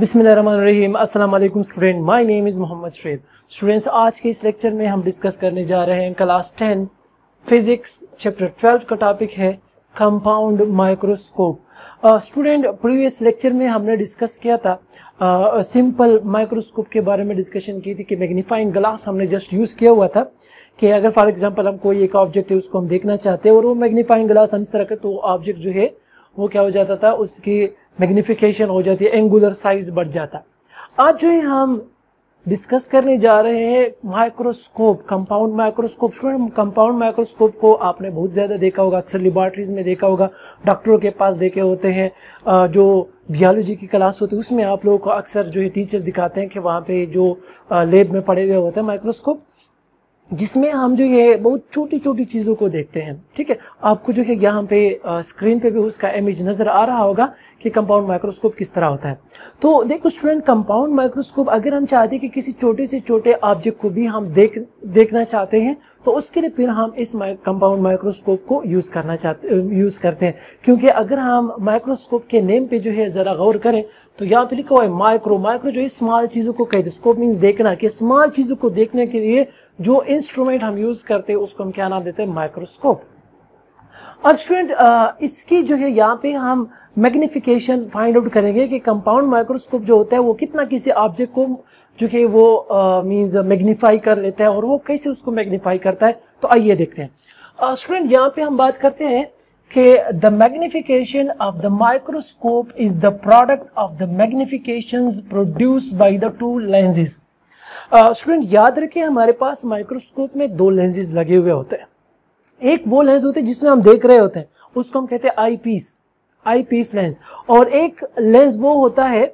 बिसमीम अल्लाम student my name is Mohammad Sher students आज के इस लेक्चर में हम डिस्कस करने जा रहे हैं class ten physics chapter twelve का टॉपिक है compound microscope student previous lecture में हमने डिस्कस किया था सिंपल uh, माइक्रोस्कोप के बारे में डिस्कशन की थी कि मैग्नीफाइंग ग्लास हमने जस्ट यूज़ किया हुआ था कि अगर फॉर एग्जांपल हम कोई एक ऑब्जेक्ट है उसको हम देखना चाहते हैं और वो मैग्नीफाइंग ग्लास हम इस तरह का तो ऑब्जेक्ट जो है वो क्या हो जाता था उसकी मैग्निफिकेशन हो जाती है एंगुलर साइज बढ़ जाता आज जो है हम डिस्कस करने जा रहे हैं microscope compound microscope student compound microscope को आपने बहुत ज़्यादा देखा होगा अक्सर लेबॉर्टरीज में देखा होगा डॉक्टरों के पास देखे होते हैं जो बियोलॉजी की क्लास होती है उसमें आप लोगों को अक्सर जो है टीचर दिखाते हैं कि वहाँ पे जो लेब में पड़े हुए होते हैं माइक्रोस्कोप जिसमें हम जो ये बहुत छोटी छोटी चीज़ों को देखते हैं ठीक है आपको जो है यहाँ पे स्क्रीन पे भी उसका इमेज नज़र आ रहा होगा कि कंपाउंड माइक्रोस्कोप किस तरह होता है तो देखो स्टूडेंट कंपाउंड माइक्रोस्कोप अगर हम चाहते हैं कि किसी छोटे से छोटे ऑब्जेक्ट को भी हम देख देखना चाहते हैं तो उसके लिए फिर हम इस कंपाउंड माइक्रोस्कोप को यूज़ करना चाहते यूज़ करते हैं क्योंकि अगर हम माइक्रोस्कोप के नेम पर जो है ज़रा गौर करें तो यहाँ पे लिखा हुआ है माइक्रो माइक्रो जो है स्मॉल चीज़ों को कहते हैं स्कोप मीन्स देखना कि स्मॉल चीज़ों को देखने के लिए जो इंस्ट्रूमेंट हम यूज़ करते हैं उसको हम क्या नाम देते हैं माइक्रोस्कोप अब स्टूडेंट इसकी जो है यहाँ पे हम मैग्निफिकेशन फाइंड आउट करेंगे कि कंपाउंड माइक्रोस्कोप जो होता है वो कितना किसी ऑब्जेक्ट को जो है वो मीन्स मैग्नीफाई कर लेता है और वो कैसे उसको मैग्नीफाई करता है तो आइए देखते हैं स्टूडेंट यहाँ पे हम बात करते हैं कि the magnification of the microscope is the product of the magnification produce by the two lenses student याद रखे हमारे पास माइक्रोस्कोप में दो लेंजेज लगे हुए होते हैं एक वो लेंस होते हैं जिसमें हम देख रहे होते हैं उसको हम कहते हैं eyepiece eyepiece lens और एक लेंस वो होता है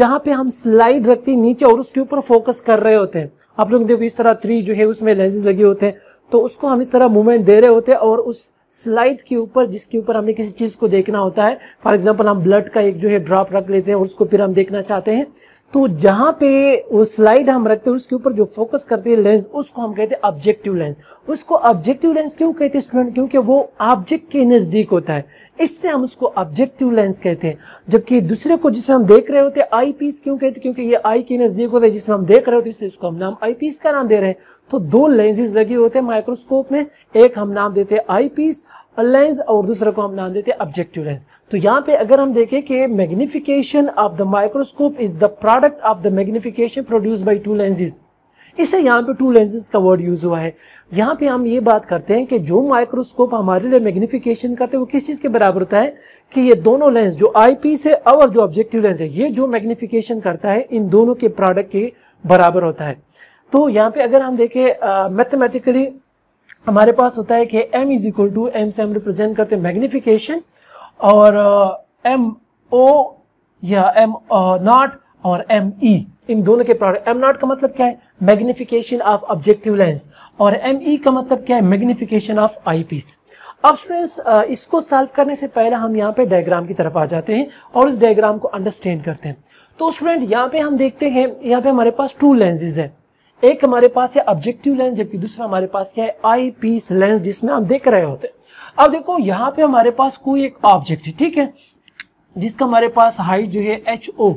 जहां पे हम स्लाइड रखते हैं नीचे और उसके ऊपर फोकस कर रहे होते हैं आप लोग देखो इस तरह थ्री जो है उसमें लेंसेज लगे होते हैं तो उसको हम इस तरह मूवमेंट दे रहे होते हैं और उस स्लाइड के ऊपर जिसके ऊपर हमें किसी चीज़ को देखना होता है फॉर एग्जाम्पल हम ब्लड का एक जो है ड्रॉप रख लेते हैं और उसको फिर हम देखना चाहते हैं तो जहां पे वो स्लाइड हम रखते हैं उसके ऊपर जो फोकस करते हैं लेंस उसको हम कहते हैं ऑब्जेक्टिव लेंस उसको ऑब्जेक्टिव लेंस क्यों कहते हैं स्टूडेंट क्योंकि वो ऑब्जेक्ट के नज़दीक होता है इससे हम उसको ऑब्जेक्टिव लेंस कहते हैं जबकि दूसरे को जिसमें हम देख रहे होते हैं आई पीस क्यों कहते हैं क्योंकि ये आई के नज़दीक होता है जिसमें हम देख रहे होते हैं इसलिए उसको हम नाम आई पीस का नाम दे रहे हैं तो दो लेंसेज लगे होते हैं माइक्रोस्कोप में एक हम नाम देते हैं आई पीस अलाइंस और दूसरा को हम नाम देते हैं ऑब्जेक्टिव लेंस तो यहाँ पे अगर हम देखें कि magnification of the microscope is the product of the magnification produce by two lenses इसे यहाँ पे टू लेंसेज का वर्ड यूज हुआ है यहाँ पे हम ये बात करते हैं कि जो माइक्रोस्कोप हमारे लिए मैग्निफिकेशन करते हैं वो किस चीज़ के बराबर होता है कि ये दोनों लेंस जो आई पीस है और जो ऑब्जेक्टिव लेंस है ये जो मैग्निफिकेशन करता है इन दोनों के प्रोडक्ट के बराबर होता है तो यहाँ पे अगर हम देखें मैथमेटिकली uh, हमारे पास होता है कि m is equal to M से हम रिप्रेजेंट करते हैं मैग्निफिकेशन और एम uh, ओ या एम नॉट uh, और एम ई e। इन दोनों के प्रोडक्ट एम नॉट का मतलब क्या है मैग्निफिकेशन ऑफ ऑब्जेक्टिव लेंस और एम ई e का मतलब क्या है मैग्निफिकेशन ऑफ आई पीस अब स्टूडेंट्स uh, इसको सॉल्व करने से पहले हम यहाँ पे डायग्राम की तरफ आ जाते हैं और इस डायग्राम को अंडरस्टैंड करते हैं तो स्टूडेंट यहाँ पे हम देखते हैं यहाँ पे हमारे पास टू लेंसेज है एक हमारे पास है ऑब्जेक्टिव लेंस जबकि दूसरा हमारे पास क्या है आई पीस लेंस जिसमें हम देख रहे होते हैं अब देखो यहाँ पे हमारे पास कोई एक ऑब्जेक्ट है ठीक है जिसका हमारे पास हाइट जो है H O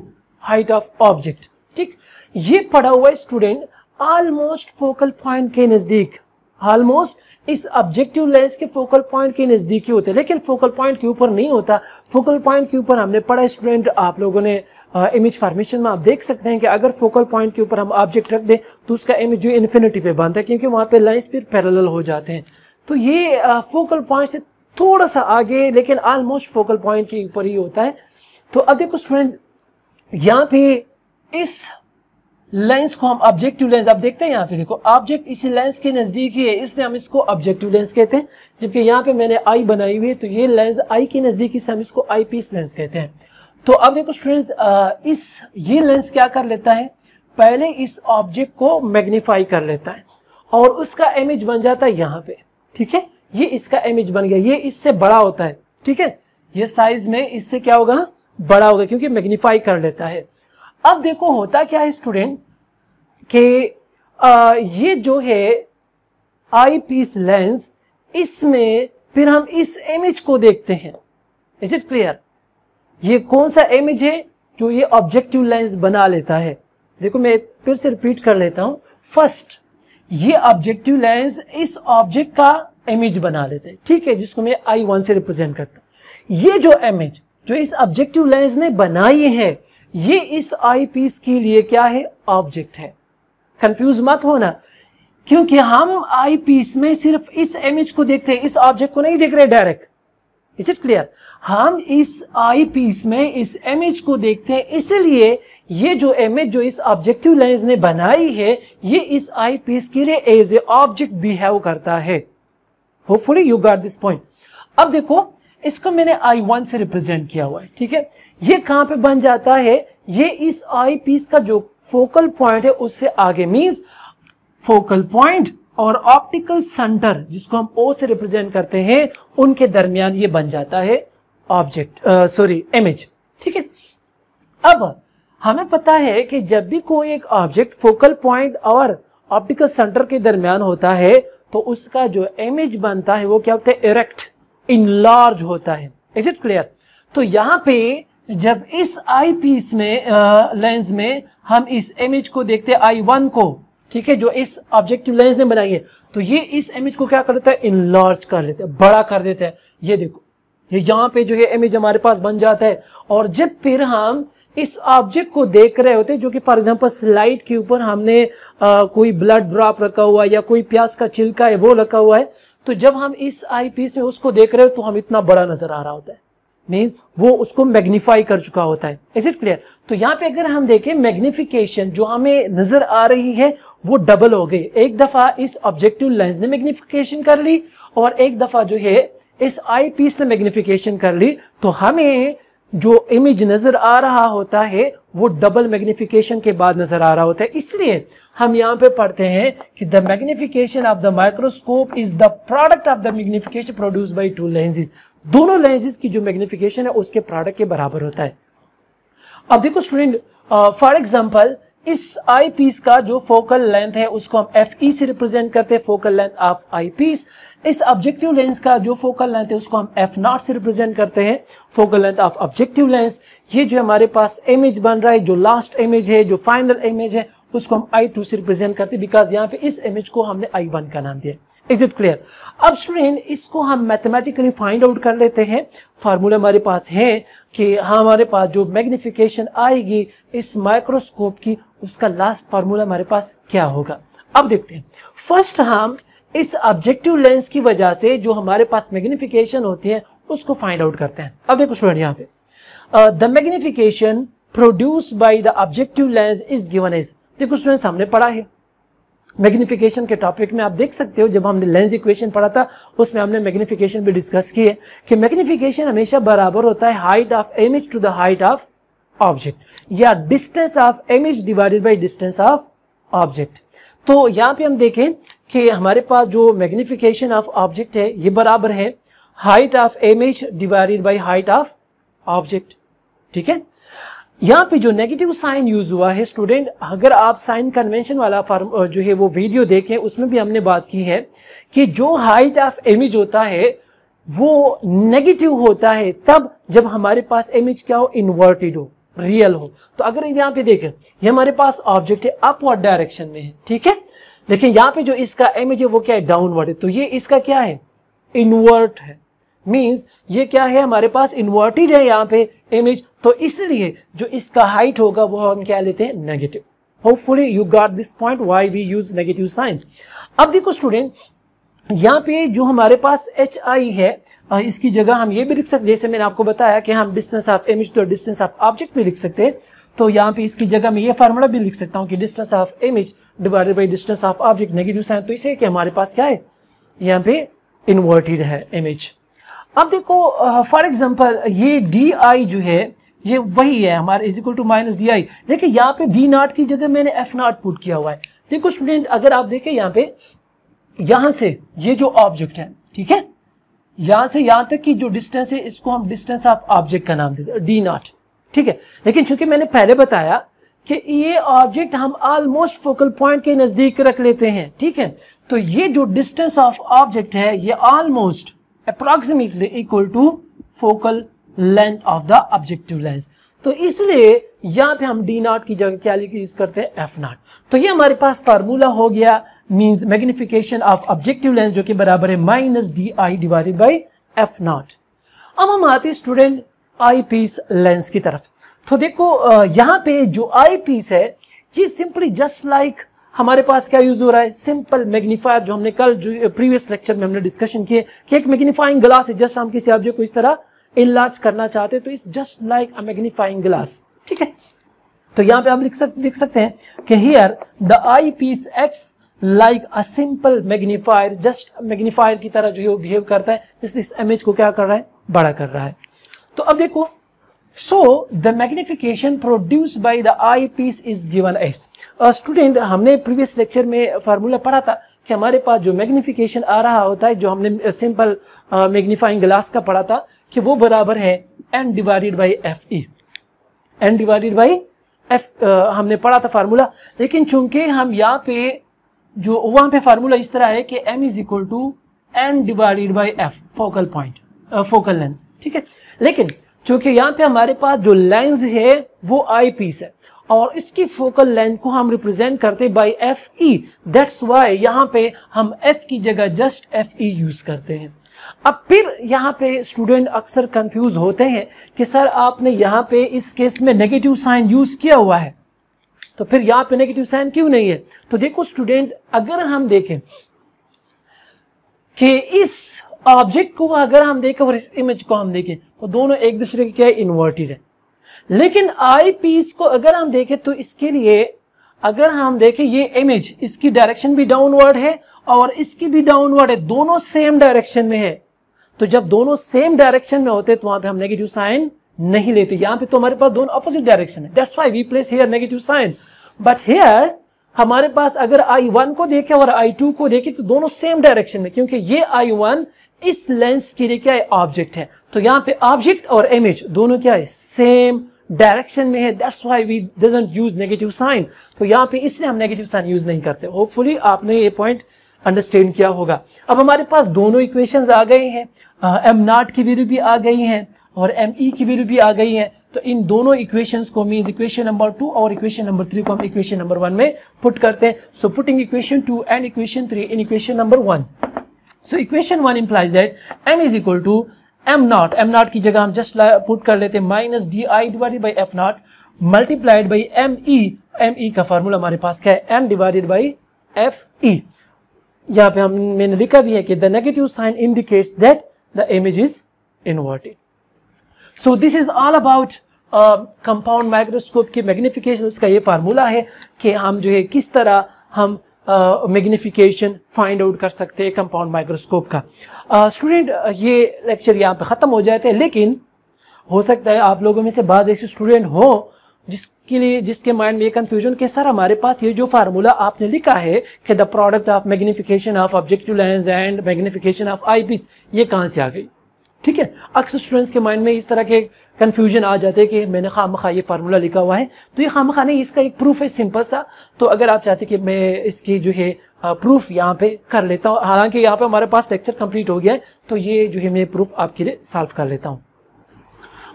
height of object ठीक ये पढ़ा हुआ स्टूडेंट ऑलमोस्ट फोकल पॉइंट के नजदीक ऑलमोस्ट इस ऑब्जेक्टिव लेंस के फोकल पॉइंट के नज़दीकी होते हैं लेकिन फोकल पॉइंट के ऊपर नहीं होता फोकल पॉइंट के ऊपर हमने पढ़ा स्टूडेंट आप लोगों ने इमेज uh, फॉर्मेशन में आप देख सकते हैं कि अगर फोकल पॉइंट के ऊपर हम ऑब्जेक्ट रख दें तो उसका इमेज जो इन्फिनिटी पे बनता है क्योंकि वहाँ पर लाइन्स फिर पैरल हो जाते हैं तो ये फोकल uh, पॉइंट से थोड़ा सा आगे लेकिन ऑलमोस्ट फोकल पॉइंट के ऊपर ही होता है तो अब देखो स्टूडेंट यहाँ पे इस लेंस को हम ऑब्जेक्टिव लेंस आप देखते हैं यहाँ पे देखो ऑब्जेक्ट इसी लेंस के नजदीक ही है इसलिए हम इसको ऑब्जेक्टिव लेंस कहते हैं जबकि यहाँ पे मैंने आई बनाई हुई है तो ये लेंस आई के नजदीक इसे हम इसको आई पीस लेंस कहते हैं तो अब देखो स्टूडेंट इस ये लेंस क्या कर लेता है पहले इस ऑब्जेक्ट को मैग्निफाई कर लेता है और उसका इमेज बन जाता है यहाँ पे ठीक है ये इसका इमेज बन गया ये इससे बड़ा होता है ठीक है ये साइज में इससे क्या होगा बड़ा होगा क्योंकि मैग्नीफाई कर लेता है अब देखो होता क्या है स्टूडेंट कि ये जो है आई पीस लेंस इसमें फिर हम इस इमेज को देखते हैं इज इट क्लियर ये कौन सा इमेज है जो ये ऑब्जेक्टिव लेंस बना लेता है देखो मैं फिर से रिपीट कर लेता हूं फर्स्ट ये ऑब्जेक्टिव लेंस इस ऑब्जेक्ट का इमेज बना लेते हैं ठीक है जिसको मैं आई वन से रिप्रेजेंट करता हूं ये जो इमेज जो इस ऑब्जेक्टिव लेंस ने बनाई है ये इस आई पीस के लिए क्या है ऑब्जेक्ट है कंफ्यूज मत होना क्योंकि हम आई पीस में सिर्फ इस इमेज को देखते हैं इस ऑब्जेक्ट को नहीं देख रहे डायरेक्ट इज इट क्लियर हम इस आई पीस में इस इमेज को देखते हैं इसलिए ये जो इमेज जो इस ऑब्जेक्टिव लेंस ने बनाई है ये इस आई पीस के लिए एज ए ऑब्जेक्ट बिहेव करता है hopefully you got this point अब देखो इसको मैंने आई वन से रिप्रेजेंट किया हुआ है ठीक है ये कहां पे बन जाता है ये इस आई पीस का जो फोकल पॉइंट है उससे आगे मीन्स फोकल पॉइंट और ऑप्टिकल सेंटर जिसको हम ओ से रिप्रेजेंट करते हैं उनके दरमियान ये बन जाता है ऑब्जेक्ट सॉरी इमेज ठीक है अब हमें पता है कि जब भी कोई एक ऑब्जेक्ट फोकल पॉइंट और ऑप्टिकल सेंटर के दरमियान होता है तो उसका जो इमेज बनता है वो क्या होता है इरेक्ट इनलार्ज होता है इज इट क्लियर तो यहाँ पे जब इस आई पीस में लेंस में हम इस इमेज को देखते हैं आई वन को ठीक है जो इस ऑब्जेक्टिव लेंस ने बनाई है तो ये इस इमेज को क्या कर लेता है इनलार्ज कर लेते है बड़ा कर देता है ये देखो ये यहाँ पे जो है इमेज हमारे पास बन जाता है और जब फिर हम इस ऑब्जेक्ट को देख रहे होते जो कि फॉर एग्जांपल स्लाइड के ऊपर हमने आ, कोई ब्लड ड्रॉप रखा हुआ है या कोई प्यास का छिलका है वो रखा हुआ है तो जब हम इस आई पीस में उसको देख रहे हो तो हम इतना बड़ा नजर आ रहा होता है मीन्स वो उसको मैग्नीफाई कर चुका होता है इज इट क्लियर तो यहाँ पे अगर हम देखें मैग्निफिकेशन जो हमें नजर आ रही है वो डबल हो गई एक दफा इस ऑब्जेक्टिव लेंस ने मैग्निफिकेशन कर ली और एक दफा जो है इस आई पीस ने मैग्निफिकेशन कर ली तो हमें जो इमेज नजर आ रहा होता है वो डबल मैग्निफिकेशन के बाद नजर आ रहा होता है इसलिए हम यहाँ पे पढ़ते हैं कि the magnification of the microscope is the product of the magnification produce by two lenses दोनों लेंजेस की जो मैग्निफिकेशन है उसके प्रोडक्ट के बराबर होता है अब देखो स्टूडेंट फॉर एग्जाम्पल इस आई पीस का जो फोकल लेंथ है उसको हम एफ ई से रिप्रेजेंट करते हैं focal length of eyepiece इस ऑब्जेक्टिव लेंस का जो फोकल लेंथ है उसको हम एफ नॉट से रिप्रेजेंट करते हैं focal length of objective lens ये जो हमारे पास इमेज बन रहा है जो लास्ट इमेज है जो फाइनल इमेज है उसको हम आई टू से रिप्रेजेंट करते हैं बिकॉज यहाँ पे इस इमेज को हमने आई वन का नाम दिया इज इट क्लियर अब स्टूडेंट इसको हम मैथमेटिकली फाइंड आउट कर लेते हैं फार्मूले हमारे पास है कि हाँ, हमारे पास जो मैग्निफिकेशन आएगी इस माइक्रोस्कोप की उसका लास्ट फार्मूला हमारे पास क्या होगा अब देखते हैं फर्स्ट हम इस ऑब्जेक्टिव लेंस की वजह से जो हमारे पास मैग्निफिकेशन होती है उसको फाइंड आउट करते हैं अब देखो स्टूडेंट यहाँ पे the magnification produce by the objective lens is given is देखो स्टूडेंट हमने पढ़ा है मैग्निफिकेशन के टॉपिक में आप देख सकते हो जब हमने लेंस इक्वेशन पढ़ा था उसमें हमने मैग्निफिकेशन भी डिस्कस की है कि मैग्निफिकेशन हमेशा बराबर होता है height of image to the height of object या distance of image divided by distance of object तो यहाँ पे हम देखें कि हमारे पास जो मैग्निफिकेशन ऑफ ऑब्जेक्ट है ये बराबर है height of image divided by height of object ठीक है यहाँ पे जो नेगेटिव साइन यूज हुआ है स्टूडेंट अगर आप साइन कन्वेंशन वाला फॉर्म जो है वो वीडियो देखें उसमें भी हमने बात की है कि जो हाइट ऑफ इमेज होता है वो नेगेटिव होता है तब जब हमारे पास इमेज क्या हो इन्वर्टेड हो रियल हो तो अगर यहाँ पे देखें ये हमारे पास ऑब्जेक्ट है अपवर्ड डायरेक्शन में है ठीक है देखिये यहाँ पे जो इसका इमेज है वो क्या है डाउनवर्ड है तो ये इसका क्या है इन्वर्ट है मीन्स ये क्या है हमारे पास इन्वर्टेड है यहाँ पे इमेज तो इसलिए जो इसका हाइट होगा वो हम क्या लेते हैं negative hopefully you got this point why we use negative sign अब देखो स्टूडेंट यहाँ पे जो हमारे पास एच आई है इसकी जगह हम ये भी लिख सकते जैसे मैंने आपको बताया कि हम डिस्टेंस ऑफ इमेज तो डिस्टेंस ऑफ ऑब्जेक्ट भी लिख सकते हैं तो यहाँ पे इसकी जगह मैं ये फार्मूला भी लिख सकता हूँ कि distance of image divided by distance of object negative sign तो इसे कि हमारे पास क्या है यहाँ पे इन्वर्टेड है इमेज अब देखो फॉर एग्जाम्पल ये डी आई जो है ये वही है हमारे is equal to minus D I देखिए यहाँ पे डी नॉट की जगह मैंने एफ नॉट पुट किया हुआ है देखो स्टूडेंट अगर आप देखें यहाँ पे यहां से ये जो ऑब्जेक्ट है ठीक है यहां से यहां तक की जो डिस्टेंस है इसको हम डिस्टेंस ऑफ ऑब्जेक्ट का नाम देते हैं डी नॉट ठीक है लेकिन चूंकि मैंने पहले बताया कि ये ऑब्जेक्ट हम ऑलमोस्ट फोकल पॉइंट के नज़दीक रख लेते हैं ठीक है तो ये जो डिस्टेंस ऑफ ऑब्जेक्ट है ये almost approximately equal to focal length of the objective lens तो इसलिए यहां पे हम डी नॉट की जगह क्या यूज करते हैं एफ नॉट तो ये हमारे पास फार्मूला हो गया means magnification of objective lens जो कि बराबर है minus D I divided by F not अब हम आते स्टूडेंट आई पीस लेंस की तरफ तो देखो यहाँ पे जो आई पीस है ये सिंपली जस्ट लाइक हमारे पास क्या यूज हो रहा है सिंपल मैग्नीफायर जो हमने कल जो प्रीवियस uh, लेक्चर में हमने डिस्कशन किए कि एक मैग्नीफाइंग ग्लास है जस्ट हम किसी ऑब्जेक्ट को इस तरह इलाज करना चाहते हैं तो it's just like a magnifying glass ठीक है तो यहां पे हम लिख सकते लिख सकते हैं कि here the eyepiece acts like a simple magnifier just magnifier की तरह जो है वो बिहेव करता है इस इमेज को क्या कर रहा है बड़ा कर रहा है तो अब देखो the magnification produce by the eyepiece is given as student हमने प्रीवियस लेक्चर में फार्मूला पढ़ा था कि हमारे पास जो मैग्निफिकेशन आ रहा होता है जो हमने सिंपल मैग्नीफाइंग ग्लास का पढ़ा था कि वो बराबर है N divided by F E N divided by F हमने पढ़ा था फार्मूला लेकिन चूंकि हम यहाँ पे जो वहां पे फार्मूला इस तरह है कि M is equal to N divided by F focal point focal lens ठीक है लेकिन क्योंकि यहाँ पे हमारे पास जो लेंस है वो आई पीस है और इसकी फोकल लेंथ को हम रिप्रेजेंट करते by F E that's why यहाँ पे हम एफ की जगह जस्ट एफ ई यूज करते हैं अब फिर यहाँ पे स्टूडेंट अक्सर कंफ्यूज होते हैं कि सर आपने यहाँ पे इस केस में नेगेटिव साइन यूज किया हुआ है तो फिर यहाँ पे नेगेटिव साइन क्यों नहीं है तो देखो स्टूडेंट अगर हम देखें कि इस ऑब्जेक्ट को अगर हम देखें और इस इमेज को हम देखें तो दोनों एक दूसरे के क्या है इन्वर्टेड है लेकिन आई पीस को अगर हम देखें तो इसके लिए अगर हम देखें ये इमेज इसकी डायरेक्शन भी डाउनवर्ड है और इसकी भी डाउनवर्ड है दोनों सेम डायरेक्शन में है तो जब दोनों सेम डायरेक्शन में होते तो वहां पे हम नेगेटिव साइन नहीं लेते यहां पे तो हमारे पास दोनों अपोजिट डायरेक्शन है that's why we place here negative sign but here हमारे पास अगर आई वन को देखे और आई टू को देखे तो दोनों सेम डायरेक्शन में क्योंकि ये आई वन इस लेंस के लिए क्या है ऑब्जेक्ट है तो यहाँ पे ऑब्जेक्ट और इमेज दोनों क्या है सेम डायरेक्शन में है that's why we doesn't use negative sign तो यहाँ पे इसलिए हम नेगेटिव साइन यूज नहीं करते होपफुली आपने ये पॉइंट अंडरस्टैंड किया होगा अब हमारे पास दोनों इक्वेशन आ गए हैं एम uh, नॉट की वैल्यू भी आ गई है और एम ई e की वैल्यू भी आ गई है तो इन दोनों इक्वेशन को मीन इक्वेशन नंबर टू और इक्वेशन नंबर थ्री को हम इक्वेशन नंबर वन में पुट करते हैं so putting equation two and equation three in equation number one so equation one implies that M is equal to M not M not की जगह हम just put कर लेते हैं minus D I divided by F not multiplied by M E M E का formula हमारे पास क्या है M divided by F E यहाँ पे हम मैंने लिखा भी है कि the negative sign indicates that the image is inverted so this is all about compound microscope की मैग्निफिकेशन उसका ये फार्मूला है कि हम जो है किस तरह हम मैग्निफिकेशन फाइंड आउट कर सकते हैं कंपाउंड माइक्रोस्कोप का स्टूडेंट uh, ये लेक्चर यहाँ पे ख़त्म हो जाते हैं लेकिन हो सकता है आप लोगों में से बाज़ ऐसे स्टूडेंट हों जिसके लिए जिसके माइंड में ये कन्फ्यूजन कि सर हमारे पास ये जो फार्मूला आपने लिखा है कि the product of magnification of objective lens and magnification of eye ये कहाँ से आ गई ठीक है अक्सर स्टूडेंट्स के माइंड में इस तरह के कंफ्यूजन आ जाते हैं कि मैंने खाम खा ये फार्मूला लिखा हुआ है तो ये खाम खा नहीं इसका एक प्रूफ है सिंपल सा तो अगर आप चाहते कि मैं इसकी जो है प्रूफ यहाँ पे कर लेता हूँ हालांकि यहाँ पे हमारे पास लेक्चर कंप्लीट हो गया है तो ये जो है मैं प्रूफ आपके लिए सॉल्व कर लेता हूँ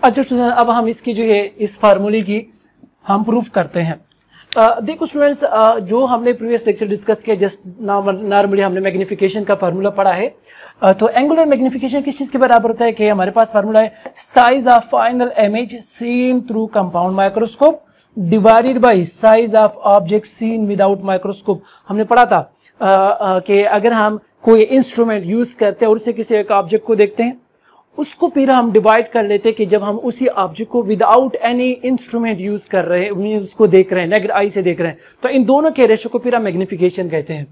अच्छा स्टूडेंट अब हम इसकी जो है इस फार्मूले की हम प्रूफ करते हैं देखो स्टूडेंट्स जो हमने प्रीवियस लेक्चर डिस्कस किया जस्ट नॉर्मली हमने मैग्निफिकेशन का फार्मूला पढ़ा है तो एंगुलर मैग्निफिकेशन किस चीज़ के बराबर होता है कि हमारे पास फार्मूला है size of final image seen through compound microscope divided by size of object seen without microscope हमने पढ़ा था कि अगर हम कोई इंस्ट्रूमेंट यूज़ करते हैं और उसे किसी एक ऑब्जेक्ट को देखते हैं उसको फिर हम डिवाइड कर लेते हैं कि जब हम उसी ऑब्जेक्ट को विदाउट एनी इंस्ट्रूमेंट यूज़ कर रहे हैं उसको देख रहे हैं नेगेटिव आई से देख रहे हैं तो इन दोनों के रेशो को फिर हम मैग्निफिकेशन कहते हैं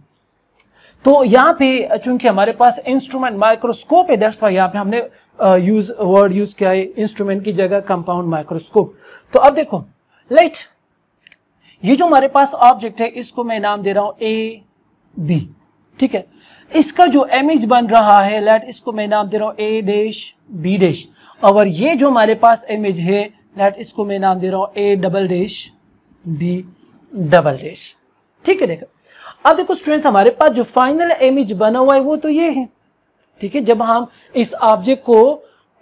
तो यहाँ पे चूंकि हमारे पास इंस्ट्रूमेंट माइक्रोस्कोप है दैट्स वाई यहाँ पे हमने यूज वर्ड यूज किया है इंस्ट्रूमेंट की जगह कंपाउंड माइक्रोस्कोप तो अब देखो लेट ये जो हमारे पास ऑब्जेक्ट है इसको मैं नाम दे रहा हूं ए बी ठीक है इसका जो इमेज बन रहा है लेट इसको मैं नाम दे रहा हूं ए डैश बी डैश और ये जो हमारे पास इमेज है लेट इसको मैं नाम दे रहा हूं A double dash B double dash ठीक है देखो अब देखो स्टूडेंट्स हमारे पास जो फाइनल इमेज बना हुआ है वो तो ये है ठीक है जब हम इस ऑब्जेक्ट को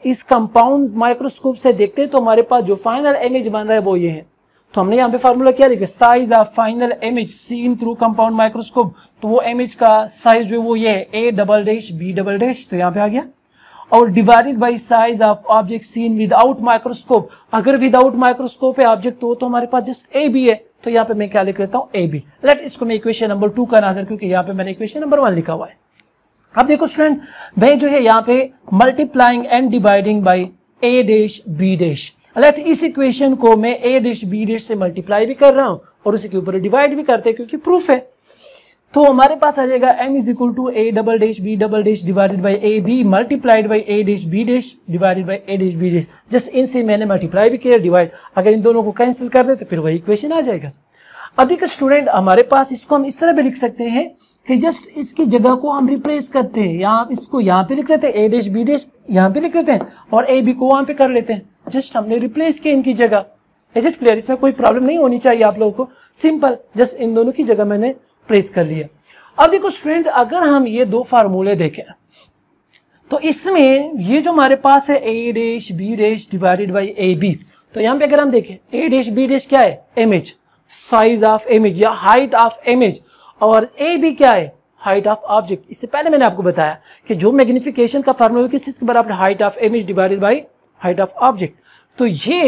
इस कंपाउंड माइक्रोस्कोप से देखते हैं तो हमारे पास जो फाइनल इमेज बन रहा है वो ये है तो हमने यहाँ पे फार्मूला क्या लिखा size of final image seen through compound microscope तो वो इमेज का साइज जो है वो ये है A double dash B double dash तो यहाँ पे आ गया और divided by size of object seen without microscope अगर विदाउट माइक्रोस्कोप है ऑब्जेक्ट तो, तो हमारे पास जस्ट ए बी है तो यहाँ पे मैं क्या लिख लेता हूँ ए बी लेट इसको मैं इक्वेशन नंबर टू का नाम क्योंकि यहाँ पे मैंने इक्वेशन नंबर वन लिखा हुआ है अब देखो स्टूडेंट भाई जो है यहाँ पे multiplying and dividing by A dash B dash let इस इक्वेशन को मैं ए डेश बी डेश से मल्टीप्लाई भी कर रहा हूँ और उसी के ऊपर डिवाइड भी करते हैं क्योंकि प्रूफ है तो हमारे पास आ जाएगा M is equal to A double dash B double dash divided by A B multiplied by A dash B dash divided by A dash B dash just इनसे मैंने मल्टीप्लाई भी किया डिवाइड अगर इन दोनों को कैंसिल कर दे तो फिर वही इक्वेशन आ जाएगा अधिक स्टूडेंट हमारे पास इसको हम इस तरह भी लिख सकते हैं कि जस्ट इसकी जगह को हम रिप्लेस करते हैं यहाँ इसको यहाँ पे लिख लेते हैं ए डैश बी डैश यहाँ पे लिख लेते हैं और ए बी को वहां पे कर लेते हैं जस्ट हमने रिप्लेस किया इनकी जगह इज इट क्लियर इसमें कोई प्रॉब्लम नहीं होनी चाहिए आप लोगों को सिंपल जस्ट इन दोनों की जगह मैंने प्रेस कर लिया अब देखो स्टूडेंट अगर हम ये दो फार्मूले देखें तो इसमें ये जो हमारे पास है A dash B dash divided by A B तो यहां पे अगर हम देखें ए डेश बी डेश क्या है एमएच साइज ऑफ एमएच या हाइट ऑफ एमएच और ए बी क्या है हाइट ऑफ ऑब्जेक्ट इससे पहले मैंने आपको बताया कि जो मैग्निफिकेशन का फार्मूला किस चीज़ के बराबर height of MH divided by height of object तो ये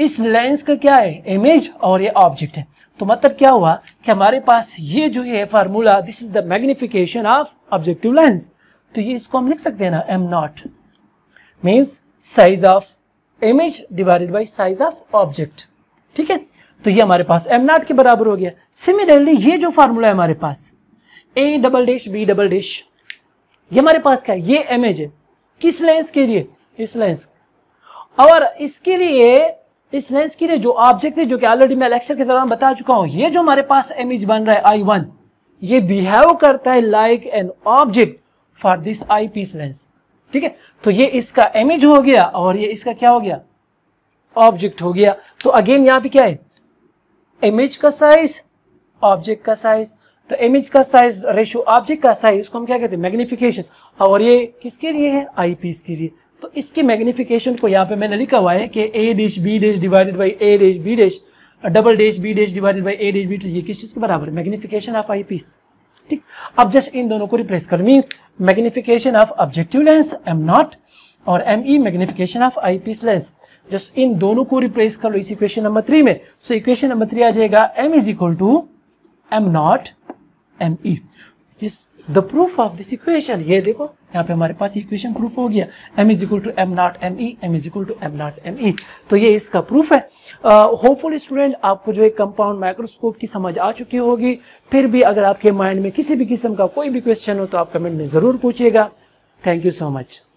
इस लेंस का क्या है इमेज और ये ऑब्जेक्ट है तो मतलब क्या हुआ कि हमारे पास ये जो है formula this is the magnification of objective lens तो ये इसको हम लिख सकते हैं ना M not means size of image divided by size of object ठीक है तो ये हमारे पास एम नॉट के बराबर हो गया सिमिलरली ये जो फार्मूला है हमारे पास A double dash B double dash ये हमारे पास क्या है ये इमेज है किस लेंस के लिए इस लेंस और इसके लिए इस लेंस के लिए जो ऑब्जेक्ट है जो कि ऑलरेडी मैं लेक्चर के दौरान बता चुका हूँ ये जो हमारे पास इमेज बन रहा है आई वन ये बिहेव करता है like an object for this eyepiece lens ठीक है तो ये इसका इमेज हो गया और ये इसका क्या हो गया ऑब्जेक्ट हो गया तो अगेन यहाँ पे क्या है इमेज का साइज ऑब्जेक्ट का साइज तो इमेज का साइज रेशो ऑब्जेक्ट का साइज इसको हम क्या कहते हैं मैग्निफिकेशन और ये किसके लिए है आई पीस के लिए तो इसके मैग्निफिकेशन को यहाँ पे मैंने लिखा हुआ है कि A dash B dash divided by A dash B dash double dash B dash divided by A dash B dash ये किस चीज़ के बराबर मैग्निफिकेशन ऑफ आई पीस ठीक अब जस्ट इन दोनों को रिप्लेस कर means magnification of objective lens M not और M E magnification of eyepiece lens just इन दोनों को रिप्लेस कर लो इस इक्वेशन नंबर थ्री में सो इक्वेशन नंबर थ्री आ जाएगा M is equal to M not M E the proof of this equation ये देखो यहाँ पे हमारे पास इक्वेशन प्रूफ हो गया M is equal to M not M E M is equal to M not M E तो ये इसका प्रूफ है होपफुल uh, स्टूडेंट आपको जो है कंपाउंड माइक्रोस्कोप की समझ आ चुकी होगी फिर भी अगर आपके माइंड में किसी भी किस्म का कोई भी क्वेश्चन हो तो आप कमेंट में ज़रूर पूछिएगा थैंक यू सो मच